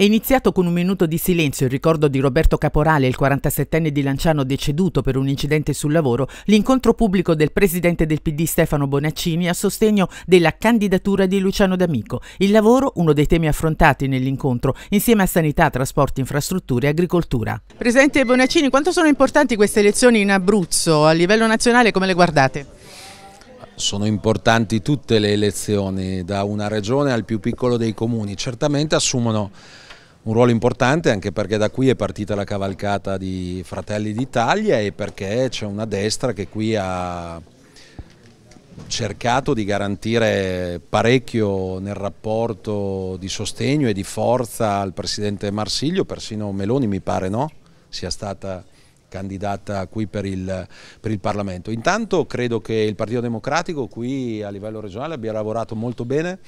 È iniziato con un minuto di silenzio in ricordo di Roberto Caporale, il 47enne di Lanciano deceduto per un incidente sul lavoro, l'incontro pubblico del presidente del PD Stefano Bonaccini a sostegno della candidatura di Luciano D'Amico. Il lavoro, uno dei temi affrontati nell'incontro, insieme a sanità, trasporti, infrastrutture e agricoltura. Presidente Bonaccini, quanto sono importanti queste elezioni in Abruzzo? A livello nazionale come le guardate? sono importanti tutte le elezioni, da una regione al più piccolo dei comuni, certamente assumono un ruolo importante anche perché da qui è partita la cavalcata di Fratelli d'Italia e perché c'è una destra che qui ha cercato di garantire parecchio nel rapporto di sostegno e di forza al presidente Marsiglio, persino Meloni mi pare no? sia stata candidata qui per il, per il, Parlamento. Intanto credo che il Partito Democratico qui a livello regionale abbia lavorato molto bene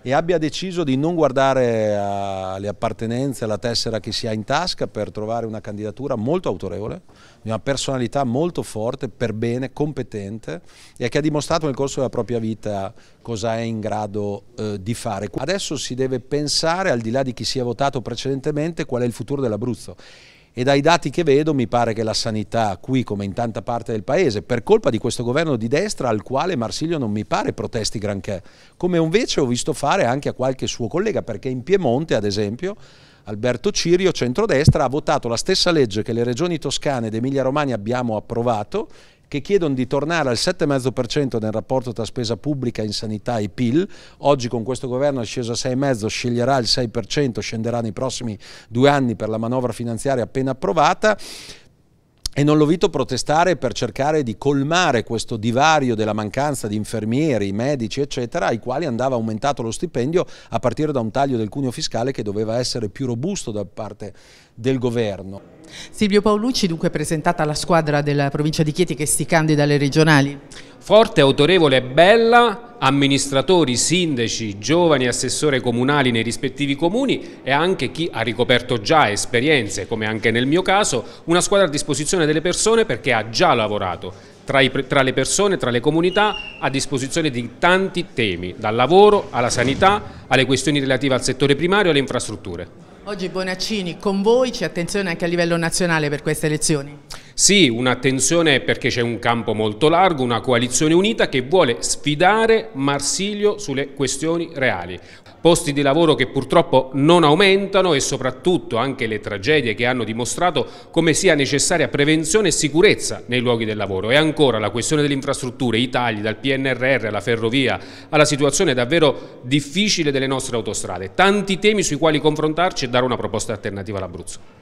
e abbia deciso di non guardare alle appartenenze, alla tessera che si ha in tasca per trovare una candidatura molto autorevole, di una personalità molto forte, per bene, competente e che ha dimostrato nel corso della propria vita cosa è in grado eh, di fare. Adesso si deve pensare, al di là di chi si è votato precedentemente, qual è il futuro dell'Abruzzo e dai dati che vedo mi pare che la sanità qui come in tanta parte del paese per colpa di questo governo di destra al quale Marsilio non mi pare protesti granché come invece ho visto fare anche a qualche suo collega perché in Piemonte ad esempio Alberto Cirio, centrodestra, ha votato la stessa legge che le regioni toscane ed Emilia Romagna abbiamo approvato che chiedono di tornare al 7,5% nel rapporto tra spesa pubblica in sanità e PIL. Oggi con questo governo è sceso a 6,5%, sceglierà il 6%, scenderà nei prossimi due anni per la manovra finanziaria appena approvata. E non l'ho visto protestare per cercare di colmare questo divario della mancanza di infermieri, medici, eccetera, ai quali andava aumentato lo stipendio a partire da un taglio del cuneo fiscale che doveva essere più robusto da parte del governo. Silvio Paolucci, dunque presentata la squadra della provincia di Chieti che si candida alle regionali. Forte, autorevole e bella, amministratori, sindaci, giovani assessori comunali nei rispettivi comuni e anche chi ha ricoperto già esperienze, come anche nel mio caso, una squadra a disposizione delle persone perché ha già lavorato tra, i, tra, le persone, tra le comunità, a disposizione di tanti temi, dal lavoro alla sanità, alle questioni relative al settore primario e alle infrastrutture. Oggi Bonaccini con voi, c'è attenzione anche a livello nazionale per queste elezioni? Sì, un'attenzione perché c'è un campo molto largo, una coalizione unita che vuole sfidare Marsilio sulle questioni reali. Posti di lavoro che purtroppo non aumentano e soprattutto anche le tragedie che hanno dimostrato come sia necessaria prevenzione e sicurezza nei luoghi del lavoro. E ancora la questione delle infrastrutture, i tagli dal PNRR alla ferrovia, alla situazione davvero difficile delle nostre autostrade. Tanti temi sui quali confrontarci e dare una proposta alternativa all'Abruzzo.